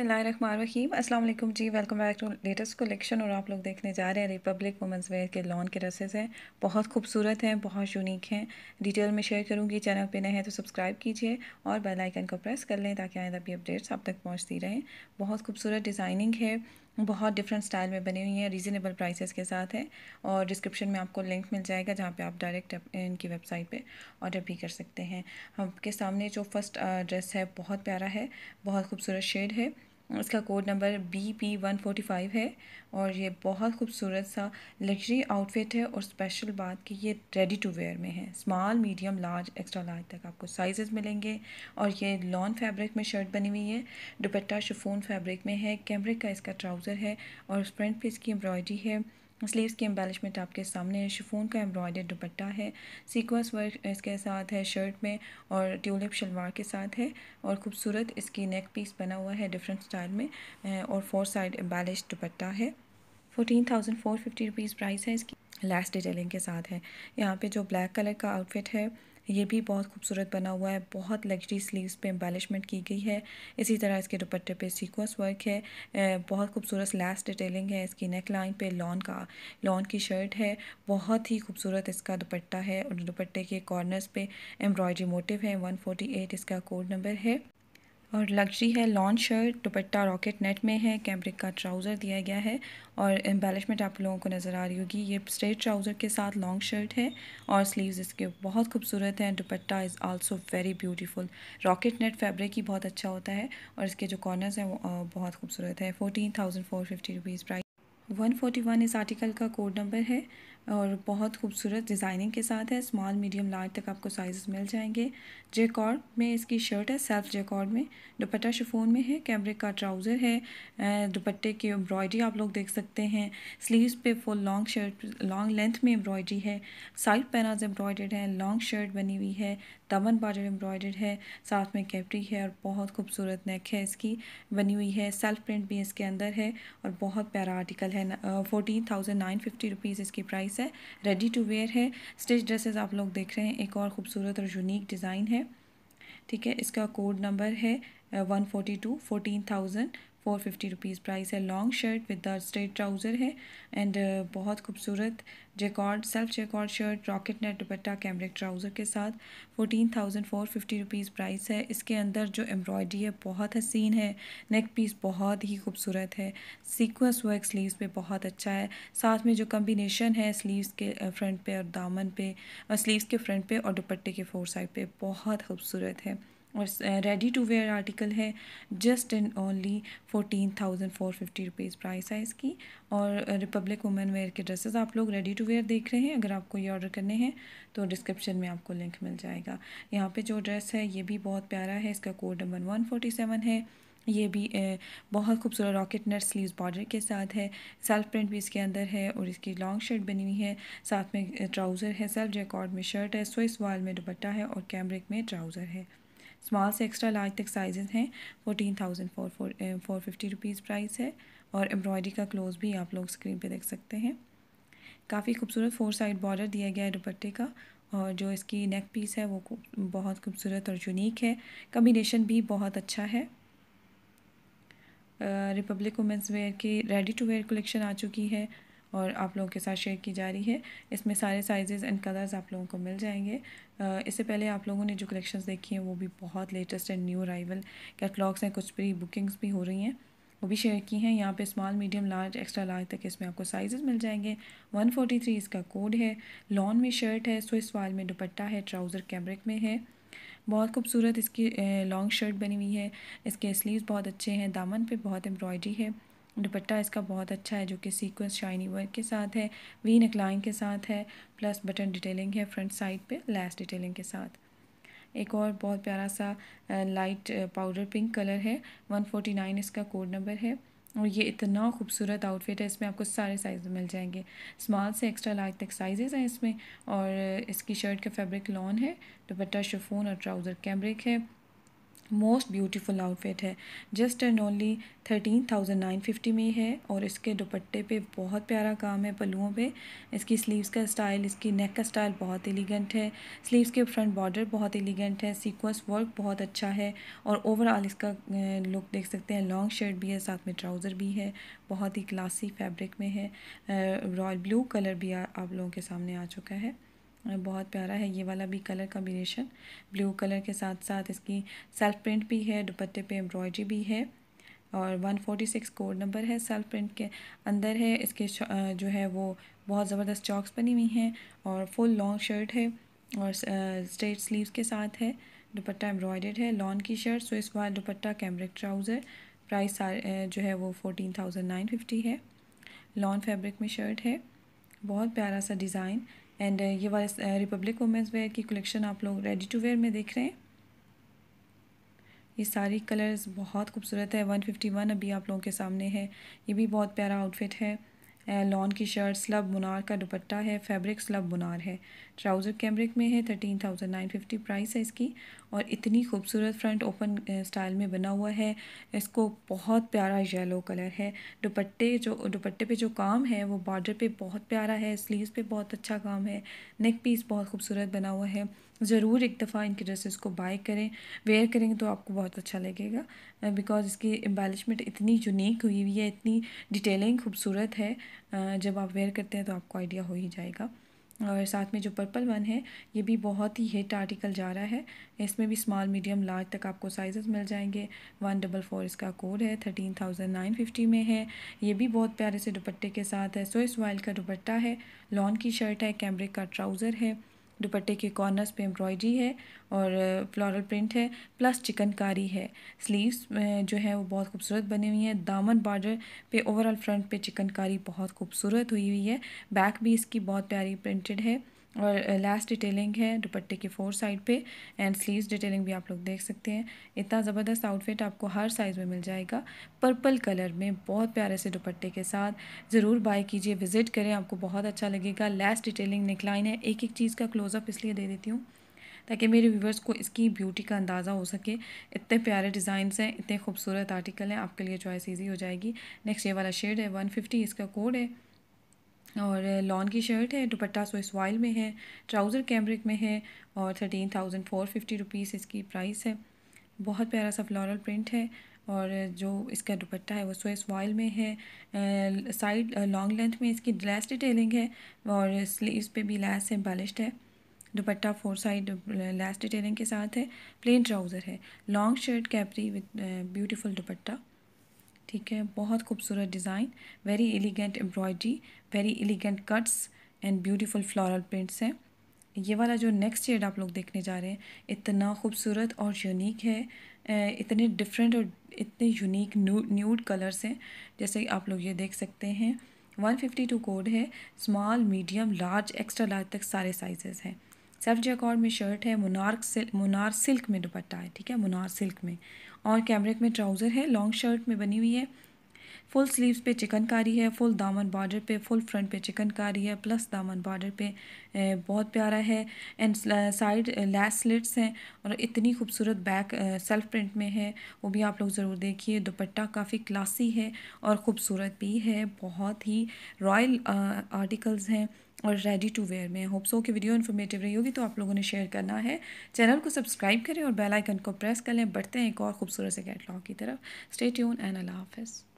अस्सलाम वालेकुम जी welcome back to latest collection और आप लोग देखने जा रहे हैं रिपब्लिक वुमेंस वेयर के लॉन के ड्रेसेस हैं बहुत खूबसूरत हैं बहुत यूनिक हैं डिटेल में शेयर करूंगी चैनल पे नए हैं तो सब्सक्राइब कीजिए और बेल आइकन को प्रेस कर लें ताकि आइंदा भी अपडेट्स आप तक पहुंचती रहें बहुत खूबसूरत डिज़ाइनिंग है बहुत डिफरेंट स्टाइल में बनी हुई हैं रीज़नेबल प्राइसेस के साथ है और डिस्क्रिप्शन में आपको लिंक मिल जाएगा जहाँ पे आप डायरेक्ट इनकी वेबसाइट पे ऑर्डर भी कर सकते हैं आपके सामने जो फर्स्ट ड्रेस है बहुत प्यारा है बहुत खूबसूरत शेड है इसका code number B P one forty five है और ये बहुत खूबसूरत सा लग्जरी आउटफिट है और स्पेशल बात कि ये रेडी टू वेयर में है small medium large extra large तक आपको साइजेस मिलेंगे और ये लॉन फैब्रिक में शर्ट बनी हुई है दुपट्टा शिफोन फैब्रिक में है कैमरे का इसका ट्राउज़र है और फ्रंट पे इसकी एम्ब्रॉयडरी है स्लीव्स की एम्बेलिशमेंट आपके सामने है शिफोन का एम्ब्रॉयडर दुपट्टा है सीक्वेंस वर्क इसके साथ है शर्ट में और ट्यूलिप शलवार के साथ है और खूबसूरत इसकी नेक पीस बना हुआ है डिफरेंट स्टाइल में और फोर साइड एम्बेलिश दुपट्टा है fourteen thousand four fifty rupees price है इसकी लास्ट डिटेलिंग के साथ है यहाँ पे जो ब्लैक कलर का आउटफिट है ये भी बहुत खूबसूरत बना हुआ है बहुत लग्जरी स्लीव्स पे एम्बेलिशमेंट की गई है इसी तरह इसके दुपट्टे पे सीक्वेंस वर्क है बहुत खूबसूरत लैस डिटेलिंग है इसकी नेक लाइन पे लॉन का लॉन की शर्ट है बहुत ही खूबसूरत इसका दुपट्टा है और दुपट्टे के कॉर्नर्स पे एम्ब्रॉयडरी मोटिव है वन इसका कोड नंबर है और लग्जरी है long shirt dupatta rocket net में है कैमरिक का ट्राउज़र दिया गया है और एम्बेलिशमेंट आप लोगों को नज़र आ रही होगी ये स्ट्रेट ट्राउज़र के साथ लॉन्ग शर्ट है और स्लीव्स इसके बहुत खूबसूरत हैं dupatta is also very beautiful rocket net fabric ही बहुत अच्छा होता है और इसके जो कॉर्नर्स हैं वो बहुत खूबसूरत है fourteen thousand four fifty rupees price one forty one इस आर्टिकल का कोड नंबर है और बहुत खूबसूरत डिज़ाइनिंग के साथ है स्मॉल मीडियम लार्ज तक आपको साइज़ मिल जाएंगे जेकॉर्ड में इसकी शर्ट है सेल्फ जेकॉर्ड में दुपट्टा शिफोन में है कैमरे का ट्राउज़र है दुपट्टे की एम्ब्रॉयडरी आप लोग देख सकते हैं स्लीव्स पे full long shirt long length में एम्ब्रॉयडरी है साइड पैनाज एम्ब्रॉयडर्ड है लॉन्ग शर्ट बनी हुई है दमन बॉर्डर एम्ब्रॉयडर्ड है साथ में कैप्टी है और बहुत खूबसूरत नेक है इसकी बनी हुई है सेल्फ प्रिंट भी इसके अंदर है और बहुत प्यारा आर्टिकल है fourteen thousand nine fifty rupees इसकी प्राइस है रेडी टू वेयर है स्टिच ड्रेसेस आप लोग देख रहे हैं एक और खूबसूरत और यूनिक डिज़ाइन है ठीक है इसका कोड नंबर है one forty two fourteen thousand four fifty rupees price है long shirt with the straight trouser है एंड uh, बहुत खूबसूरत जेकॉर्ड सेल्फ जेकॉर्ड शर्ट रॉकेट नेट दुपट्टा कैमरिक ट्राउज़र के साथ fourteen thousand four fifty rupees price है इसके अंदर जो एम्ब्रॉयडरी है बहुत हसीन है नेक पीस बहुत ही खूबसूरत है सीक्वेंस वर्क स्लीव्स पे बहुत अच्छा है साथ में जो कम्बिनेशन है स्लीव्स के फ्रंट uh, पे और दामन पे और uh, स्लीव्स के फ्रंट पे और दुपट्टे के फोर साइड पे बहुत खूबसूरत है और रेडी टू वेयर आर्टिकल है just and only fourteen thousand four fifty rupees price है इसकी और रिपब्लिक वुमेन वेयर के ड्रेसेस आप लोग रेडी टू वेयर देख रहे हैं अगर आपको ये ऑर्डर करने हैं तो डिस्क्रिप्शन में आपको लिंक मिल जाएगा यहाँ पे जो ड्रेस है ये भी बहुत प्यारा है इसका code number one forty seven है ये भी बहुत खूबसूरत रॉकेट नट स्लीव बॉर्डर के साथ है सेल्फ प्रिंट भी इसके अंदर है और इसकी लॉन्ग शर्ट बनी हुई है साथ में ट्राउज़र है सेल्फ रिकॉर्ड में शर्ट है स्विस वाल में दुपट्टा है और कैमरिक में ट्राउज़र है स्मॉल से एक्स्ट्रा लार्ज तक साइजेस हैं fourteen thousand four four four fifty rupees price है और एम्ब्रॉयडरी का क्लोज भी आप लोग स्क्रीन पे देख सकते हैं काफ़ी खूबसूरत फोर साइड बॉर्डर दिया गया है दुपट्टे का और जो इसकी नेक पीस है वो बहुत खूबसूरत और यूनिक है कम्बिनेशन भी बहुत अच्छा है रिपब्लिक वुमेंस वेयर की रेडी टू वेयर कलेक्शन आ चुकी है और आप लोगों के साथ शेयर की जा रही है इसमें सारे साइजेस एंड कलर्स आप लोगों को मिल जाएंगे इससे पहले आप लोगों ने जो कलेक्शंस देखी हैं वो भी बहुत latest and new arrival catalogues हैं कुछ प्री बुकिंग्स भी हो रही हैं वो भी शेयर की हैं यहाँ पे small medium large extra large तक इसमें आपको साइजेस मिल जाएंगे 143 इसका कोड है लॉन में शर्ट है स्विस वाल में दुपट्टा है ट्राउज़र कैब्रिक में है बहुत खूबसूरत इसकी लॉन्ग शर्ट बनी हुई है इसके स्लीव्स बहुत अच्छे हैं दामन पे बहुत एम्ब्रॉयडरी है दुपट्टा इसका बहुत अच्छा है जो कि सीक्वेंस शाइनी वर्क के साथ है वी नेक लाइन के साथ है प्लस बटन डिटेलिंग है फ्रंट साइड पे लैस डिटेलिंग के साथ एक और बहुत प्यारा सा लाइट पाउडर पिंक कलर है वन फोर्टी नाइन इसका कोड नंबर है और ये इतना खूबसूरत आउटफिट है इसमें आपको सारे साइज़ मिल जाएंगे स्मॉल से एक्स्ट्रा लार्ज तक साइजेस हैं इसमें और इसकी शर्ट का फैब्रिक लॉन है दुपट्टा शिफोन और ट्राउज़र कैमरिक है मोस्ट ब्यूटीफुल आउटफिट है just and only thirteen thousand nine fifty में है और इसके दुपट्टे पे बहुत प्यारा काम है पलुओं पे इसकी स्लीव्स का स्टाइल इसकी नेक का स्टाइल बहुत एलिगेंट है स्लीव्स के फ्रंट बॉर्डर बहुत एलिगेंट है सीक्वेंस वर्क बहुत अच्छा है और ओवरऑल इसका लुक देख सकते हैं लॉन्ग शर्ट भी है साथ में ट्राउज़र भी है बहुत ही क्लासी फैब्रिक में है रॉयल ब्लू कलर भी आ, आप लोगों के सामने आ चुका है और बहुत प्यारा है ये वाला भी कलर कॉम्बिनेशन ब्लू कलर के साथ साथ इसकी सेल्फ प्रिंट भी है दुपट्टे पे एम्ब्रॉयडरी भी है और 146 कोड नंबर है सेल्फ प्रिंट के अंदर है इसके जो है वो बहुत ज़बरदस्त चॉक्स बनी हुई हैं और फुल लॉन्ग शर्ट है और स्ट्रेट स्लीव्स के साथ है दुपट्टा एम्ब्रॉयडर्ड है लॉन्ग की शर्ट सो इस बार दुपट्टा कैमरिक ट्राउज़र प्राइस जो है वो फोटीन थाउजेंड नाइन फिफ्टी है लॉन्ग फैब्रिक में शर्ट है बहुत प्यारा सा डिज़ाइन एंड uh, ये वाले रिपब्लिक वुमेंस वेयर की कलेक्शन आप लोग रेडी टू वेयर में देख रहे हैं ये सारी कलर्स बहुत खूबसूरत है वन फिफ्टी वन अभी आप लोगों के सामने है ये भी बहुत प्यारा आउटफिट है लॉन की शर्ट स्लब बुनार का दुपट्टा है फैब्रिक स्लब बुनार है ट्राउज़र कैमरिक में है thirteen thousand nine fifty price है इसकी और इतनी खूबसूरत फ्रंट ओपन स्टाइल में बना हुआ है इसको बहुत प्यारा येलो कलर है दुपट्टे जो दुपट्टे पे जो काम है वो बॉर्डर पे बहुत प्यारा है स्लीव्स पे बहुत अच्छा काम है नेक पीस बहुत खूबसूरत बना हुआ है ज़रूर एक दफ़ा इनके ड्रेसेस को बाय करें वेयर करेंगे तो आपको बहुत अच्छा लगेगा बिकॉज इसकी एम्बेलिशमेंट इतनी यूनिक हुई हुई है इतनी डिटेलिंग खूबसूरत है जब आप वेयर करते हैं तो आपको आइडिया हो ही जाएगा और साथ में जो पर्पल वन है ये भी बहुत ही हिट आर्टिकल जा रहा है इसमें भी स्मॉल मीडियम लार्ज तक आपको साइजेस मिल जाएंगे वन डबल फोर इसका कोड है थर्टीन थाउजेंड नाइन फिफ्टी में है ये भी बहुत प्यारे से दुपट्टे के साथ है सोइस वाइल का दुपट्टा है लॉन की शर्ट है कैमरे का ट्राउज़र है दुपट्टे के कॉर्नर्स पे एम्ब्रॉयडरी है और फ्लोरल प्रिंट है प्लस चिकनकारी है स्लीव्स जो है वो बहुत खूबसूरत बनी हुई है दामन बॉर्डर पे ओवरऑल फ्रंट पे चिकनकारी बहुत खूबसूरत हुई हुई है बैक भी इसकी बहुत प्यारी प्रिंटेड है और लास्ट डिटेलिंग है दुपट्टे के फोर साइड पे एंड स्लीव्स डिटेलिंग भी आप लोग देख सकते हैं इतना ज़बरदस्त आउटफिट आपको हर साइज़ में मिल जाएगा पर्पल कलर में बहुत प्यारे से दुपट्टे के साथ ज़रूर बाय कीजिए विजिट करें आपको बहुत अच्छा लगेगा लास्ट डिटेलिंग निकलाइन है एक एक चीज़ का क्लोजअप इसलिए दे देती हूँ ताकि मेरे व्यूवर्स को इसकी ब्यूटी का अंदाज़ा हो सके इतने प्यारे डिज़ाइंस हैं इतने खूबसूरत आर्टिकल हैं आपके लिए चॉइस ईजी हो जाएगी नेक्स्ट ये वाला शेड है वन फिफ्टी इसका कोड है और लॉन की शर्ट है दुपट्टा सो इसवाइल में है ट्राउज़र कैमरिक में है और thirteen thousand four fifty rupees इसकी प्राइस है बहुत प्यारा सा फ्लोरल प्रिंट है और जो इसका दुपट्टा है वो स्वेस वाइल में है साइड लॉन्ग लेंथ में इसकी लेस डिटेलिंग है और स्लीव्स पे भी है बालिश्ड है दुपट्टा फोर साइड लेस डिटेलिंग के साथ है प्लेन ट्राउज़र है long shirt capri with beautiful दुपट्टा ठीक है बहुत खूबसूरत design very elegant embroidery very elegant cuts and beautiful floral prints हैं ये वाला जो नेक्स्ट शेड आप लोग देखने जा रहे हैं इतना खूबसूरत और यूनिक है इतने डिफरेंट और इतने यूनिक न्यूड कलर्स हैं जैसे आप लोग ये देख सकते हैं 152 कोड है small medium large extra large तक सारे साइजेस हैं सेल्फ जैकॉर्ड में शर्ट है मुनार सिल्क मुनार सिल्क में दुपट्टा है ठीक है मुनार सिल्क में और कैमरेक में ट्राउज़र है लॉन्ग शर्ट में बनी हुई है फुल स्लीव्स पे चिकनकारी है फुल दामन बॉर्डर पे फुल फ्रंट पे चिकनकारी है प्लस दामन बॉर्डर पे बहुत प्यारा है एंड साइड लैस स्लिट्स हैं और इतनी खूबसूरत बैक सेल्फ प्रिंट में है वो भी आप लोग ज़रूर देखिए दुपट्टा काफ़ी क्लासी है और ख़ूबसूरत भी है बहुत ही रॉयल आर्टिकल्स हैं और रेडी टू वेयर में होप सो कि वीडियो इन्फॉर्मेटिव रही होगी तो आप लोगों ने शेयर करना है चैनल को सब्सक्राइब करें और बेल आइकन को प्रेस कर लें बढ़ते हैं एक और खूबसूरत से कैटलॉग की तरफ स्टे ट्यून एंड अल्लाह हाफिज़